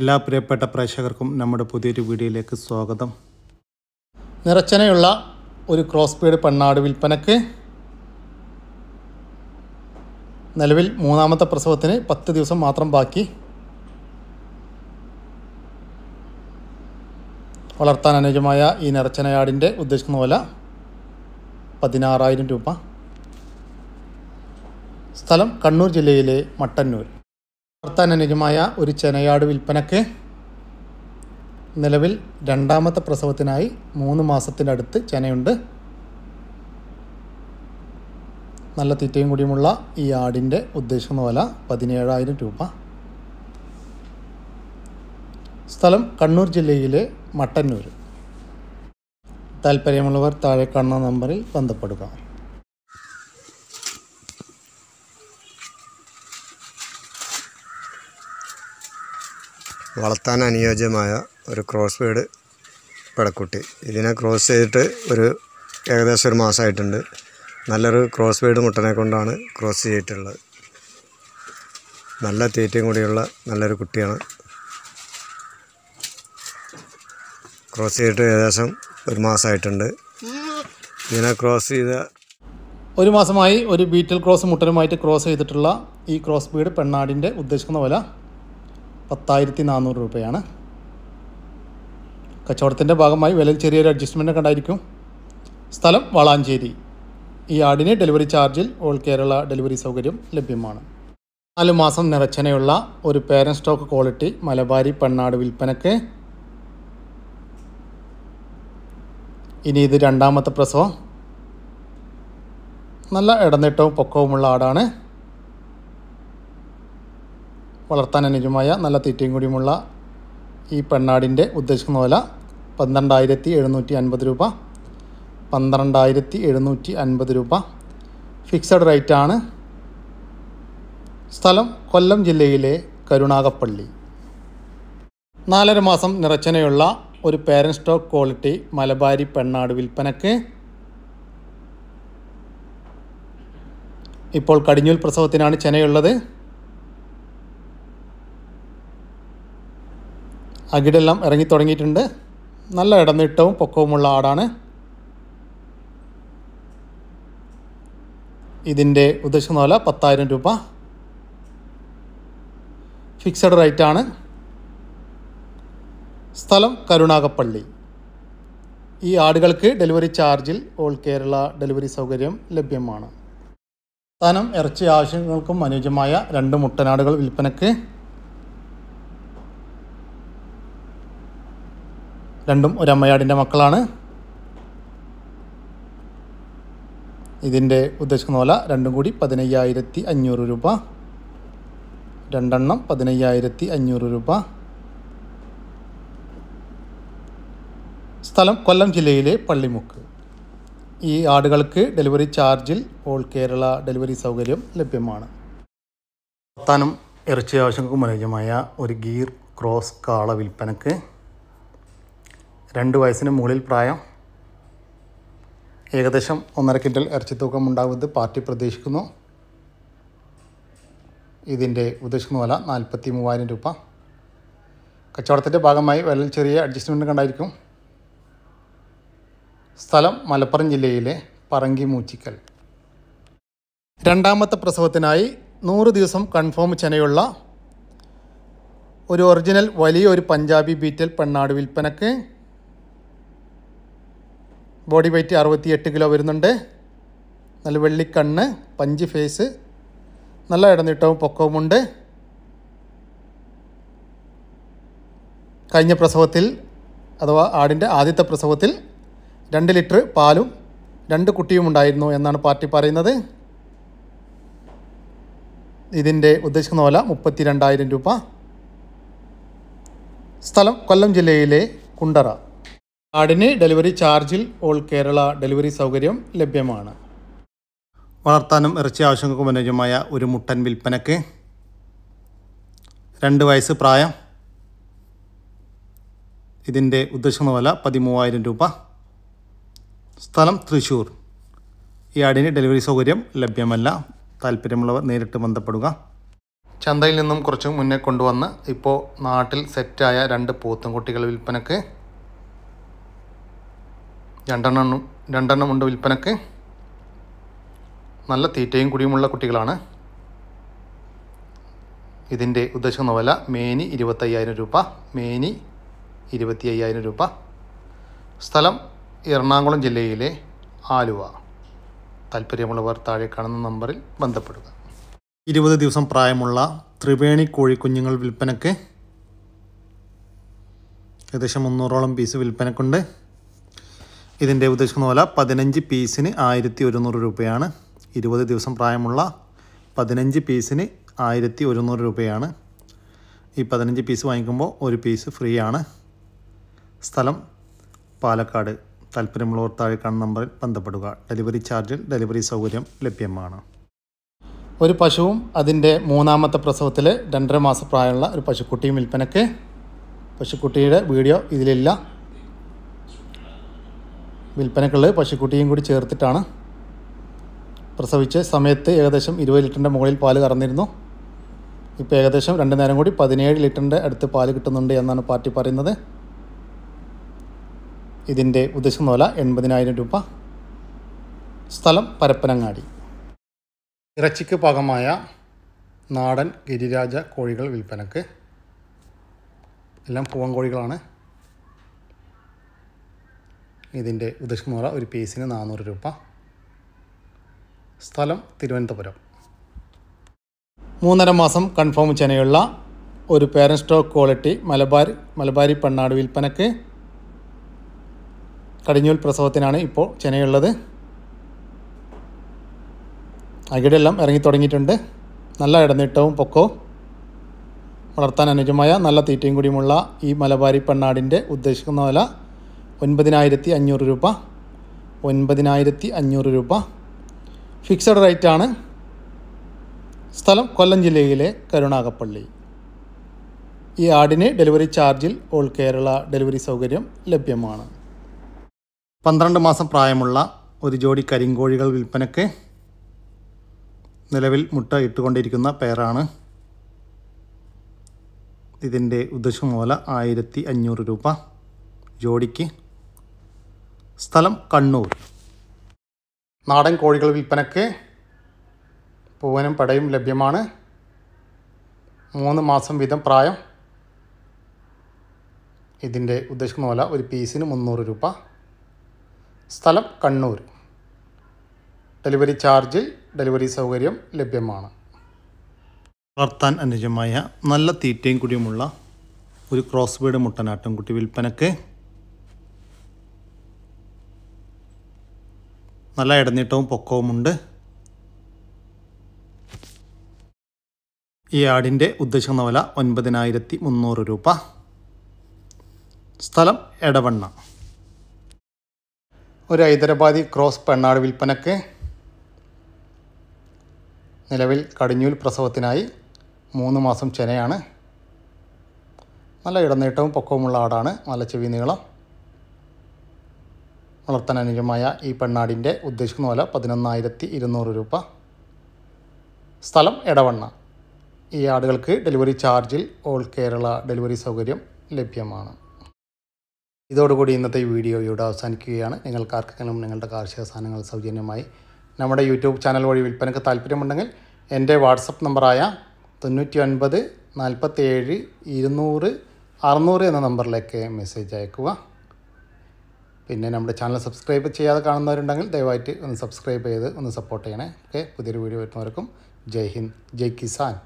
എല്ലാ പ്രിയപ്പെട്ട പ്രേക്ഷകർക്കും നമ്മുടെ പുതിയൊരു വീഡിയോയിലേക്ക് സ്വാഗതം നിറച്ചനയുള്ള ഒരു ക്രോസ് പേഡ് പെണ്ണാട് വിൽപ്പനക്ക് നിലവിൽ മൂന്നാമത്തെ പ്രസവത്തിന് പത്ത് ദിവസം മാത്രം ബാക്കി വളർത്താൻ അനുയോജ്യമായ ഈ നിറച്ചനയാടിൻ്റെ ഉദ്ദേശിക്കുന്ന പോലെ പതിനാറായിരം രൂപ സ്ഥലം കണ്ണൂർ ജില്ലയിലെ മട്ടന്നൂർ പ്രവർത്തനനുജമായ ഒരു ചെനയാട് വിൽപ്പനക്ക് നിലവിൽ രണ്ടാമത്തെ പ്രസവത്തിനായി മൂന്ന് മാസത്തിനടുത്ത് അടുത്ത് ചെനയുണ്ട് നല്ല തീറ്റയും കൂടിയുമുള്ള ഈ ആടിൻ്റെ ഉദ്ദേശം വില പതിനേഴായിരം രൂപ സ്ഥലം കണ്ണൂർ ജില്ലയിലെ മട്ടന്നൂർ താല്പര്യമുള്ളവർ താഴെ കാണുന്ന നമ്പറിൽ ബന്ധപ്പെടുക വളർത്താൻ അനുയോജ്യമായ ഒരു ക്രോസ് വേഡ് പെടക്കുട്ടി ഇതിനെ ക്രോസ് ചെയ്തിട്ട് ഒരു ഏകദേശം ഒരു മാസമായിട്ടുണ്ട് നല്ലൊരു ക്രോസ് വേഡ് മുട്ടനെ കൊണ്ടാണ് ക്രോസ് ചെയ്തിട്ടുള്ളത് നല്ല തീറ്റയും കൂടിയുള്ള നല്ലൊരു കുട്ടിയാണ് ക്രോസ് ചെയ്തിട്ട് ഏകദേശം ഒരു മാസമായിട്ടുണ്ട് ഇതിനെ ക്രോസ് ചെയ്ത ഒരു മാസമായി ഒരു ബീറ്റൽ ക്രോസ് മുട്ടനുമായിട്ട് ക്രോസ് ചെയ്തിട്ടുള്ള ഈ ക്രോസ് ബീഡ് പെണ്ണാടിൻ്റെ ഉദ്ദേശിക്കുന്ന പോലെ പത്തായിരത്തി നാനൂറ് രൂപയാണ് കച്ചവടത്തിൻ്റെ ഭാഗമായി വില ചെറിയൊരു അഡ്ജസ്റ്റ്മെൻ്റ് ഉണ്ടായിരിക്കും സ്ഥലം വളാഞ്ചേരി ഈ ആടിന് ഡെലിവറി ചാർജിൽ ഓൾ കേരള ഡെലിവറി സൗകര്യം ലഭ്യമാണ് നാല് മാസം നിറച്ചനയുള്ള ഒരു പേരൻ സ്റ്റോക്ക് ക്വാളിറ്റി മലബാരി പെണ്ണാട് വിൽപ്പനക്ക് ഇനി ഇത് രണ്ടാമത്തെ പ്രസവം നല്ല ഇടനീട്ടവും പൊക്കവുമുള്ള ആടാണ് വളർത്താൻ അനുജമായ നല്ല തീറ്റയും കൂടിയുമുള്ള ഈ പെണ്ണാടിൻ്റെ ഉദ്ദേശിക്കുന്ന വില പന്ത്രണ്ടായിരത്തി എഴുന്നൂറ്റി അൻപത് രൂപ പന്ത്രണ്ടായിരത്തി എഴുന്നൂറ്റി അൻപത് രൂപ ഫിക്സഡ് റേറ്റ് ആണ് സ്ഥലം കൊല്ലം ജില്ലയിലെ കരുണാകപ്പള്ളി നാലര മാസം നിറച്ചനയുള്ള ഒരു പേരൻ സ്റ്റോക്ക് ക്വാളിറ്റി മലബാരി പെണ്ണാട് വിൽപ്പനക്ക് ഇപ്പോൾ കടിഞ്ഞൂൽ പ്രസവത്തിനാണ് ചെനയുള്ളത് അകിടെല്ലാം ഇറങ്ങി തുടങ്ങിയിട്ടുണ്ട് നല്ല ഇടനീട്ടവും പൊക്കവുമുള്ള ആടാണ് ഇതിൻ്റെ ഉദ്ദേശം വില പത്തായിരം രൂപ ഫിക്സഡ് റേറ്റ് ആണ് സ്ഥലം കരുണാകപ്പള്ളി ഈ ആടുകൾക്ക് ഡെലിവറി ചാർജിൽ ഓൾ കേരള ഡെലിവറി സൗകര്യം ലഭ്യമാണ് സ്ഥാനം ഇറച്ചി ആവശ്യങ്ങൾക്കും അനുയോജ്യമായ രണ്ട് മുട്ടനാടുകൾ വിൽപ്പനയ്ക്ക് രണ്ടും ഒരമ്മയാടിൻ്റെ മക്കളാണ് ഇതിൻ്റെ ഉദ്ദേശിക്കുന്ന പോലെ രണ്ടും കൂടി പതിനയ്യായിരത്തി അഞ്ഞൂറ് രൂപ രണ്ടെണ്ണം പതിനയ്യായിരത്തി അഞ്ഞൂറ് രൂപ സ്ഥലം കൊല്ലം ജില്ലയിലെ പള്ളിമുക്ക് ഈ ആടുകൾക്ക് ഡെലിവറി ചാർജിൽ ഓൾ കേരള ഡെലിവറി സൗകര്യം ലഭ്യമാണ് താനും ഇറച്ചി ആവശ്യങ്ങൾക്കും അനുയോജ്യമായ ഒരു ഗീർ ക്രോസ് കാള വിൽപ്പനക്ക് രണ്ട് വയസ്സിന് മുകളിൽ പ്രായം ഏകദേശം ഒന്നര കിൻഡൽ ഇറച്ചിത്തൂക്കം ഉണ്ടാകുമെന്ന് പാർട്ടി പ്രതീക്ഷിക്കുന്നു ഇതിൻ്റെ ഉദ്ദേശിക്കുന്ന വില നാൽപ്പത്തി മൂവായിരം രൂപ കച്ചവടത്തിൻ്റെ ഭാഗമായി വിലയിൽ ചെറിയ അഡ്ജസ്റ്റ്മെൻറ്റ് കണ്ടായിരിക്കും സ്ഥലം മലപ്പുറം ജില്ലയിലെ പറങ്കി മൂച്ചിക്കൽ രണ്ടാമത്തെ പ്രസവത്തിനായി നൂറ് ദിവസം കൺഫേം ചെനയുള്ള ഒരു ഒറിജിനൽ വലിയൊരു പഞ്ചാബി ബീറ്റൽ പെണ്ണാട് വിൽപ്പനക്ക് ബോഡി വെയ്റ്റ് അറുപത്തിയെട്ട് കിലോ വരുന്നുണ്ട് നല്ല വെള്ളിക്കണ്ണ് പഞ്ച് ഫേസ് നല്ല ഇടനീട്ടവും പൊക്കവുമുണ്ട് കഴിഞ്ഞ പ്രസവത്തിൽ അഥവാ ആടിൻ്റെ ആദ്യത്തെ പ്രസവത്തിൽ രണ്ട് ലിറ്റർ പാലും രണ്ട് കുട്ടിയും ഉണ്ടായിരുന്നു എന്നാണ് പാർട്ടി പറയുന്നത് ഇതിൻ്റെ ഉദ്ദേശിക്കുന്ന പോലെ മുപ്പത്തി രണ്ടായിരം രൂപ സ്ഥലം കൊല്ലം ജില്ലയിലെ കുണ്ടറ കാർഡിന് ഡെലിവറി ചാർജിൽ ഓൾ കേരള ഡെലിവറി സൗകര്യം ലഭ്യമാണ് വളർത്താനും ഇറച്ചി ആവശ്യങ്ങൾക്കും അനുയോജ്യമായ ഒരു മുട്ടൻ വിൽപ്പനയ്ക്ക് രണ്ട് വയസ്സ് പ്രായം ഇതിൻ്റെ ഉദ്ദേശിക്കുന്ന വില പതിമൂവായിരം രൂപ സ്ഥലം തൃശ്ശൂർ ഈ ആടിന് ഡെലിവറി സൗകര്യം ലഭ്യമല്ല താല്പര്യമുള്ളവർ നേരിട്ട് ബന്ധപ്പെടുക ചന്തയിൽ നിന്നും കുറച്ച് മുന്നേ കൊണ്ടുവന്ന് ഇപ്പോൾ നാട്ടിൽ സെറ്റായ രണ്ട് പോത്തും കുട്ടികൾ വിൽപ്പനയ്ക്ക് രണ്ടെണ്ണം രണ്ടെണ്ണം ഉണ്ട് വിൽപ്പനക്ക് നല്ല തീറ്റയും കുടിയുമുള്ള കുട്ടികളാണ് ഇതിൻ്റെ ഉദ്ദേശം വില മേനി ഇരുപത്തയ്യായിരം രൂപ മേനി ഇരുപത്തി അയ്യായിരം രൂപ സ്ഥലം എറണാകുളം ജില്ലയിലെ ആലുവ താല്പര്യമുള്ളവർ താഴെ കാണുന്ന നമ്പറിൽ ബന്ധപ്പെടുക ഇരുപത് ദിവസം പ്രായമുള്ള ത്രിവേണി കോഴിക്കുഞ്ഞുങ്ങൾ വിൽപ്പനയ്ക്ക് ഏകദേശം മുന്നൂറോളം പീസ് വിൽപ്പനക്കുണ്ട് ഇതിൻ്റെ ഉദ്ദേശിക്കുന്ന പോലെ പതിനഞ്ച് പീസിന് ആയിരത്തി ഒരുന്നൂറ് രൂപയാണ് ഇരുപത് ദിവസം പ്രായമുള്ള പതിനഞ്ച് പീസിന് ആയിരത്തി ഒരുന്നൂറ് രൂപയാണ് ഈ പതിനഞ്ച് പീസ് വാങ്ങിക്കുമ്പോൾ ഒരു പീസ് ഫ്രീ ആണ് സ്ഥലം പാലക്കാട് താല്പര്യമുള്ളവർ താഴെ കാണുന്ന നമ്പറിൽ ബന്ധപ്പെടുക ഡെലിവറി ചാർജിൽ ഡെലിവറി സൗകര്യം ലഭ്യമാണ് ഒരു പശുവും അതിൻ്റെ മൂന്നാമത്തെ പ്രസവത്തിൽ രണ്ടര മാസപ്രായമുള്ള പ്രായമുള്ള ഒരു പശുക്കുട്ടിയും വിൽപ്പനയ്ക്ക് പശുക്കുട്ടിയുടെ വീഡിയോ ഇതിലില്ല വിൽപ്പനക്കുള്ള പശുക്കുട്ടിയും കൂടി ചേർത്തിട്ടാണ് പ്രസവിച്ച സമയത്ത് ഏകദേശം ഇരുപത് ലിറ്ററിൻ്റെ മുകളിൽ പാല് കറന്നിരുന്നു ഇപ്പോൾ ഏകദേശം രണ്ട് നേരം കൂടി പതിനേഴ് ലിറ്ററിൻ്റെ അടുത്ത് പാല് കിട്ടുന്നുണ്ട് എന്നാണ് പാർട്ടി പറയുന്നത് ഇതിൻ്റെ ഉദ്ദേശം വില എൺപതിനായിരം രൂപ സ്ഥലം പരപ്പനങ്ങാടി ഇറച്ചിക്ക് പാകമായ നാടൻ ഗിരിരാജ കോഴികൾ വിൽപ്പനക്ക് എല്ലാം പൂവൻ കോഴികളാണ് ഇതിൻ്റെ ഉദയകുമാറ ഒരു പീസിന് നാനൂറ് രൂപ സ്ഥലം തിരുവനന്തപുരം മൂന്നര മാസം കൺഫേം ചെനയുള്ള ഒരു പേരൻ സ്റ്റോക്ക് ക്വാളിറ്റി മലബാർ മലബാരി പെണ്ണാട് വിൽപ്പനക്ക് കടിഞ്ഞൂൽ പ്രസവത്തിനാണ് ഇപ്പോൾ ചെനയുള്ളത് അകിടെല്ലാം ഇറങ്ങി തുടങ്ങിയിട്ടുണ്ട് നല്ല ഇടനീട്ടവും പൊക്കവും വളർത്താൻ അനുയോജ്യമായ നല്ല തീറ്റയും കൂടിയുമുള്ള ഈ മലബാരി പെണ്ണാടിൻ്റെ ഉദ്ദേശിക്കുന്ന വില ഒൻപതിനായിരത്തി അഞ്ഞൂറ് രൂപ ഒൻപതിനായിരത്തി അഞ്ഞൂറ് രൂപ ഫിക്സഡ് റേറ്റ് ആണ് സ്ഥലം കൊല്ലം ജില്ലയിലെ കരുണാകപ്പള്ളി ഈ ആടിന് ഡെലിവറി ചാർജിൽ ഓൾ കേരള ഡെലിവറി സൗകര്യം ലഭ്യമാണ് പന്ത്രണ്ട് മാസം പ്രായമുള്ള ഒരു ജോഡി കരിങ്കോഴികൾ വിൽപ്പനയ്ക്ക് നിലവിൽ മുട്ട ഇട്ടുകൊണ്ടിരിക്കുന്ന പേരാണ് ഇതിൻ്റെ ഉദ്ദേശമൂല ആയിരത്തി അഞ്ഞൂറ് രൂപ ജോഡിക്ക് സ്ഥലം കണ്ണൂർ നാടൻ കോഴികൾ വിൽപ്പനയ്ക്ക് പൂവനും പടയും ലഭ്യമാണ് മൂന്ന് മാസം വീതം പ്രായം ഇതിൻ്റെ ഉദ്ദേശിക്കുന്ന പോലെ ഒരു പീസിന് മുന്നൂറ് രൂപ സ്ഥലം കണ്ണൂർ ഡെലിവറി ചാർജ് ഡെലിവറി സൗകര്യം ലഭ്യമാണ് വളർത്താൻ അനുജമായ നല്ല തീറ്റയും കുടിയുമുള്ള ഒരു ക്രോസ് ബീഡ് മുട്ടനാട്ടും കുട്ടി വിൽപ്പനയ്ക്ക് നല്ല ഇടനീട്ടവും പൊക്കവുമുണ്ട് ഈ ആടിൻ്റെ ഉദ്ദേശിക്കുന്ന വില ഒൻപതിനായിരത്തി മുന്നൂറ് രൂപ സ്ഥലം എടവണ്ണ ഒരു ഹൈദരാബാദി ക്രോസ് പെണ്ണാട് വിൽപ്പനക്ക് നിലവിൽ കടിഞ്ഞൂൽ പ്രസവത്തിനായി മൂന്ന് മാസം ചെനയാണ് നല്ല ഇടനീട്ടവും പൊക്കവുമുള്ള ആടാണ് നല്ല ചെവി നീളം വളർത്താൻ അനുയോജ്യമായ ഈ പെണ്ണാടിൻ്റെ ഉദ്ദേശിക്കുന്ന വില പതിനൊന്നായിരത്തി ഇരുന്നൂറ് രൂപ സ്ഥലം എടവണ്ണ ഈ ആടുകൾക്ക് ഡെലിവറി ചാർജിൽ ഓൾ കേരള ഡെലിവറി സൗകര്യം ലഭ്യമാണ് ഇതോടുകൂടി ഇന്നത്തെ വീഡിയോ ഇവിടെ അവസാനിക്കുകയാണ് ആർക്കെങ്കിലും നിങ്ങളുടെ കാർഷിക സാധനങ്ങൾ സൗജന്യമായി നമ്മുടെ യൂട്യൂബ് ചാനൽ വഴി വിൽപ്പനയ്ക്ക് താല്പര്യമുണ്ടെങ്കിൽ എൻ്റെ വാട്സപ്പ് നമ്പറായ തൊണ്ണൂറ്റി ഒൻപത് നാൽപ്പത്തേഴ് ഇരുന്നൂറ് അറുന്നൂറ് എന്ന നമ്പറിലേക്ക് മെസ്സേജ് അയക്കുക പിന്നെ നമ്മുടെ ചാനൽ സബ്സ്ക്രൈബ് ചെയ്യാതെ കാണുന്നവരുണ്ടെങ്കിൽ ദയവായിട്ട് ഒന്ന് സബ്സ്ക്രൈബ് ചെയ്ത് ഒന്ന് സപ്പോർട്ട് ചെയ്യണേ ഓക്കെ പുതിയൊരു വീഡിയോ വരുന്നവർക്കും ജയ് ഹിന്ദ് ജയ് കിസാൻ